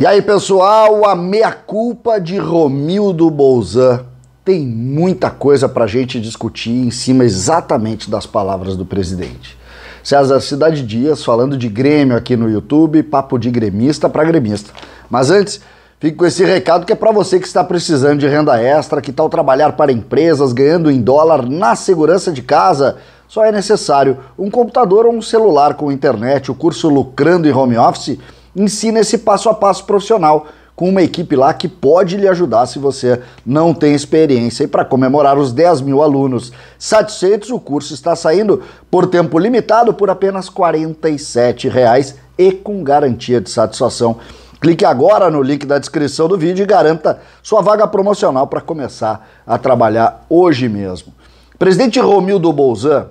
E aí, pessoal, a meia-culpa de Romildo Bolzan. Tem muita coisa para a gente discutir em cima exatamente das palavras do presidente. César Cidade Dias falando de Grêmio aqui no YouTube, papo de gremista para gremista. Mas antes, fique com esse recado que é para você que está precisando de renda extra, que tal trabalhar para empresas ganhando em dólar na segurança de casa. Só é necessário um computador ou um celular com internet, o curso Lucrando em Home Office ensina esse passo a passo profissional com uma equipe lá que pode lhe ajudar se você não tem experiência. E para comemorar os 10 mil alunos satisfeitos, o curso está saindo por tempo limitado por apenas R$ 47,00 e com garantia de satisfação. Clique agora no link da descrição do vídeo e garanta sua vaga promocional para começar a trabalhar hoje mesmo. Presidente Romildo Bolzan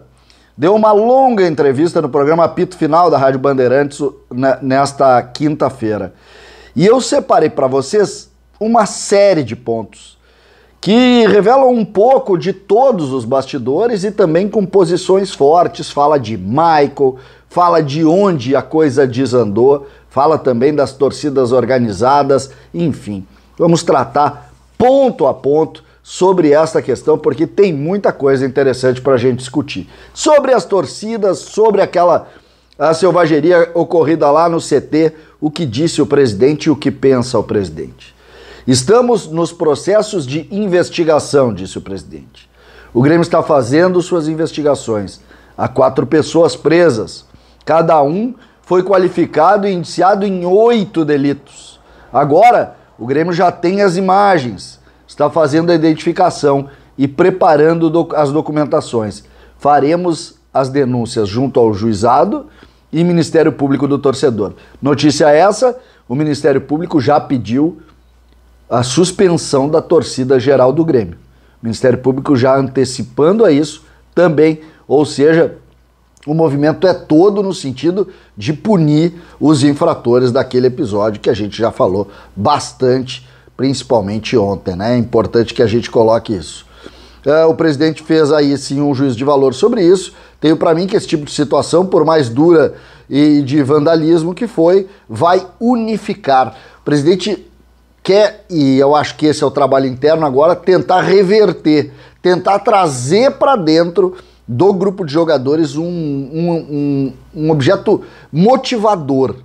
deu uma longa entrevista no programa Apito Final da Rádio Bandeirantes né, nesta quinta-feira. E eu separei para vocês uma série de pontos que revelam um pouco de todos os bastidores e também com posições fortes. Fala de Michael, fala de onde a coisa desandou, fala também das torcidas organizadas, enfim. Vamos tratar ponto a ponto sobre esta questão, porque tem muita coisa interessante para a gente discutir. Sobre as torcidas, sobre aquela a selvageria ocorrida lá no CT, o que disse o presidente e o que pensa o presidente. Estamos nos processos de investigação, disse o presidente. O Grêmio está fazendo suas investigações. Há quatro pessoas presas. Cada um foi qualificado e indiciado em oito delitos. Agora, o Grêmio já tem as imagens está fazendo a identificação e preparando as documentações. Faremos as denúncias junto ao juizado e Ministério Público do Torcedor. Notícia essa: o Ministério Público já pediu a suspensão da torcida geral do Grêmio. O Ministério Público já antecipando a isso também, ou seja, o movimento é todo no sentido de punir os infratores daquele episódio que a gente já falou bastante principalmente ontem, né? É importante que a gente coloque isso. É, o presidente fez aí sim um juízo de valor sobre isso. Tenho para mim que esse tipo de situação, por mais dura e de vandalismo que foi, vai unificar. O presidente quer, e eu acho que esse é o trabalho interno agora, tentar reverter, tentar trazer para dentro do grupo de jogadores um, um, um, um objeto motivador,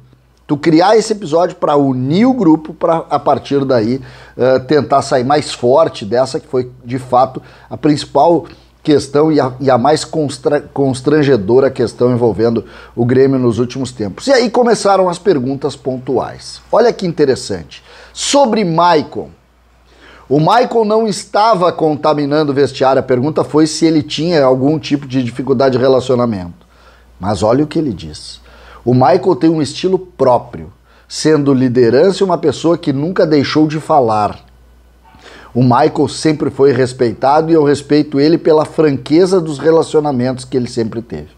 tu criar esse episódio para unir o grupo, para a partir daí uh, tentar sair mais forte dessa que foi de fato a principal questão e a, e a mais constra, constrangedora questão envolvendo o Grêmio nos últimos tempos. E aí começaram as perguntas pontuais. Olha que interessante. Sobre Maicon. O Michael não estava contaminando o vestiário. A pergunta foi se ele tinha algum tipo de dificuldade de relacionamento. Mas olha o que ele disse. O Michael tem um estilo próprio, sendo liderança e uma pessoa que nunca deixou de falar. O Michael sempre foi respeitado e eu respeito ele pela franqueza dos relacionamentos que ele sempre teve.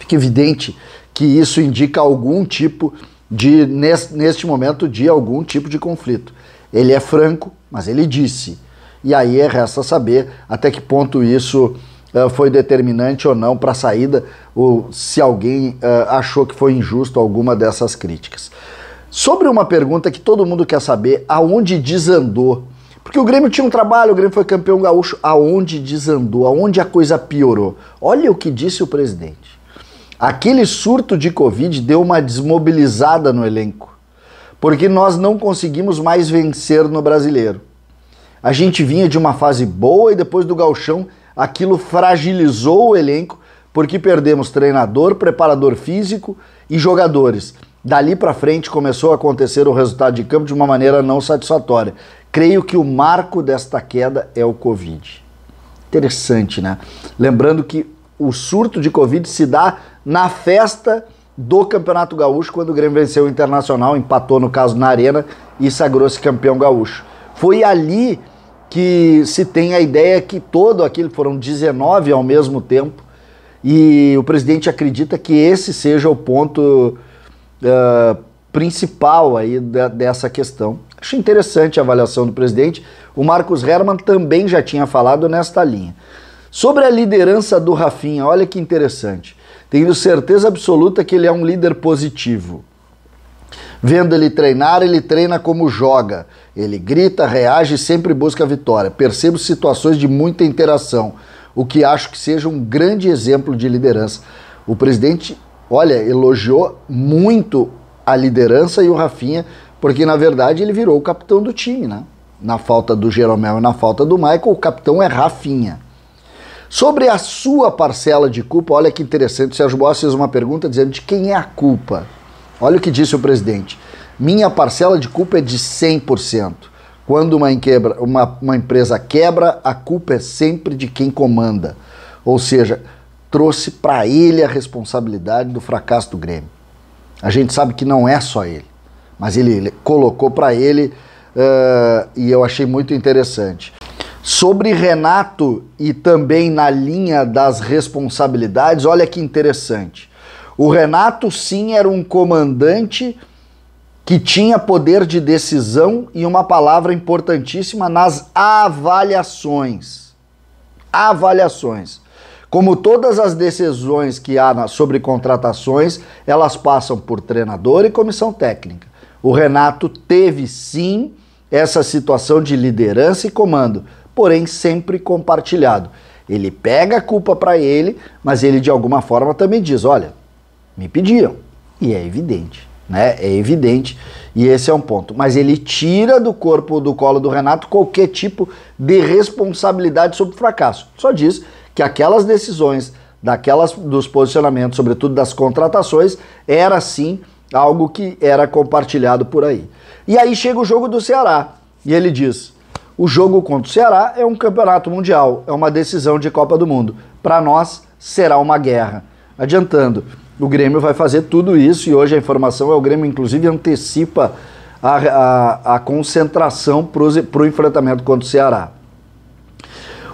Fica evidente que isso indica algum tipo de, neste momento, de algum tipo de conflito. Ele é franco, mas ele disse. E aí resta saber até que ponto isso é, foi determinante ou não para a saída, ou se alguém uh, achou que foi injusto alguma dessas críticas. Sobre uma pergunta que todo mundo quer saber, aonde desandou? Porque o Grêmio tinha um trabalho, o Grêmio foi campeão gaúcho, aonde desandou, aonde a coisa piorou? Olha o que disse o presidente. Aquele surto de Covid deu uma desmobilizada no elenco, porque nós não conseguimos mais vencer no brasileiro. A gente vinha de uma fase boa e depois do gauchão aquilo fragilizou o elenco, porque perdemos treinador, preparador físico e jogadores. Dali para frente começou a acontecer o resultado de campo de uma maneira não satisfatória. Creio que o marco desta queda é o Covid. Interessante, né? Lembrando que o surto de Covid se dá na festa do Campeonato Gaúcho, quando o Grêmio venceu o Internacional, empatou no caso na Arena e sagrou-se campeão gaúcho. Foi ali que se tem a ideia que todo aquilo, foram 19 ao mesmo tempo, e o presidente acredita que esse seja o ponto uh, principal aí da, dessa questão. Acho interessante a avaliação do presidente. O Marcos Herman também já tinha falado nesta linha. Sobre a liderança do Rafinha, olha que interessante. Tenho certeza absoluta que ele é um líder positivo. Vendo ele treinar, ele treina como joga. Ele grita, reage e sempre busca a vitória. Percebo situações de muita interação, o que acho que seja um grande exemplo de liderança. O presidente, olha, elogiou muito a liderança e o Rafinha, porque na verdade ele virou o capitão do time, né? Na falta do Jeromel e na falta do Michael, o capitão é Rafinha. Sobre a sua parcela de culpa, olha que interessante, o Sérgio Boss fez uma pergunta dizendo de quem é a culpa. Olha o que disse o presidente. Minha parcela de culpa é de 100%. Quando uma, quebra, uma, uma empresa quebra, a culpa é sempre de quem comanda. Ou seja, trouxe para ele a responsabilidade do fracasso do Grêmio. A gente sabe que não é só ele, mas ele, ele colocou para ele uh, e eu achei muito interessante. Sobre Renato e também na linha das responsabilidades, olha que interessante. O Renato, sim, era um comandante que tinha poder de decisão e uma palavra importantíssima nas avaliações. Avaliações. Como todas as decisões que há sobre contratações, elas passam por treinador e comissão técnica. O Renato teve sim essa situação de liderança e comando, porém sempre compartilhado. Ele pega a culpa para ele, mas ele de alguma forma também diz: olha, me pediam E é evidente, né? É evidente. E esse é um ponto. Mas ele tira do corpo do colo do Renato qualquer tipo de responsabilidade sobre o fracasso. Só diz que aquelas decisões, daquelas dos posicionamentos, sobretudo das contratações, era sim algo que era compartilhado por aí. E aí chega o jogo do Ceará. E ele diz: o jogo contra o Ceará é um campeonato mundial, é uma decisão de Copa do Mundo. Para nós, será uma guerra. Adiantando, o Grêmio vai fazer tudo isso e hoje a informação é o Grêmio, inclusive, antecipa a, a, a concentração para o enfrentamento contra o Ceará.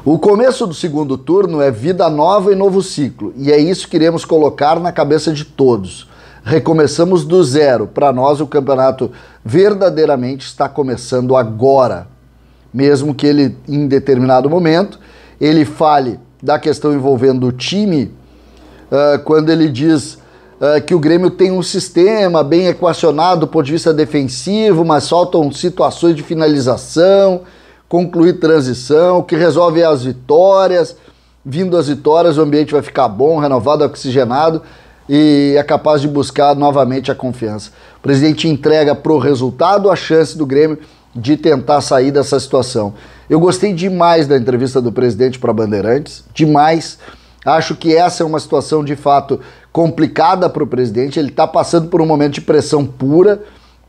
O começo do segundo turno é vida nova e novo ciclo, e é isso que iremos colocar na cabeça de todos. Recomeçamos do zero. Para nós, o campeonato verdadeiramente está começando agora. Mesmo que ele, em determinado momento, ele fale da questão envolvendo o time uh, quando ele diz uh, que o Grêmio tem um sistema bem equacionado do ponto de vista defensivo, mas faltam situações de finalização, concluir transição, que resolve as vitórias. Vindo as vitórias, o ambiente vai ficar bom, renovado, oxigenado e é capaz de buscar novamente a confiança. O presidente entrega para o resultado a chance do Grêmio de tentar sair dessa situação. Eu gostei demais da entrevista do presidente para Bandeirantes, demais. Acho que essa é uma situação de fato complicada para o presidente. Ele está passando por um momento de pressão pura,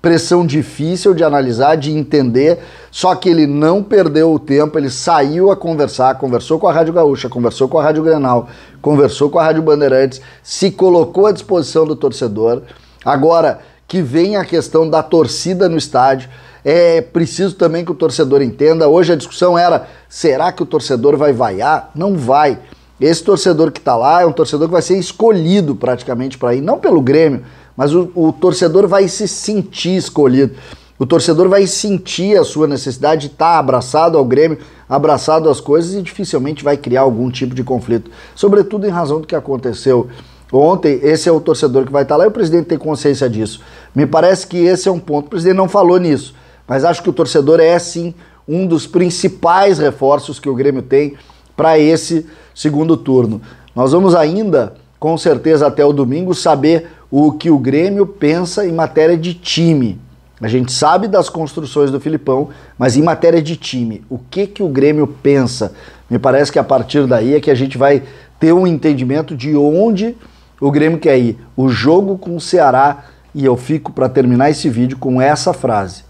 pressão difícil de analisar, de entender. Só que ele não perdeu o tempo, ele saiu a conversar, conversou com a Rádio Gaúcha, conversou com a Rádio Grenal, conversou com a Rádio Bandeirantes, se colocou à disposição do torcedor. Agora que vem a questão da torcida no estádio. É preciso também que o torcedor entenda. Hoje a discussão era: será que o torcedor vai vaiar? Não vai. Esse torcedor que está lá é um torcedor que vai ser escolhido praticamente para ir, não pelo Grêmio, mas o, o, torcedor vai se sentir escolhido. O torcedor vai sentir a sua necessidade de estar tá abraçado ao Grêmio, abraçado às coisas e dificilmente vai criar algum tipo de conflito. Sobretudo em razão do que aconteceu ontem. Esse é o torcedor que vai estar tá lá e o presidente tem consciência disso. Me parece que esse é um ponto. O presidente não falou nisso, mas acho que o torcedor é sim um dos principais reforços que o Grêmio tem para esse segundo turno. Nós vamos ainda, com certeza até o domingo, saber o que o Grêmio pensa em matéria de time. A gente sabe das construções do Filipão, mas em matéria de time, o que que o Grêmio pensa? Me parece que a partir daí é que a gente vai ter um entendimento de onde o Grêmio quer ir. O jogo com o Ceará e eu fico para terminar esse vídeo com essa frase.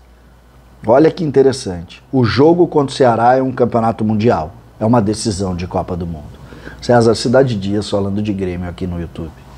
Olha que interessante. O jogo contra o Ceará é um campeonato mundial é uma decisão de Copa do Mundo. César Cidade Dias falando de Grêmio aqui no YouTube.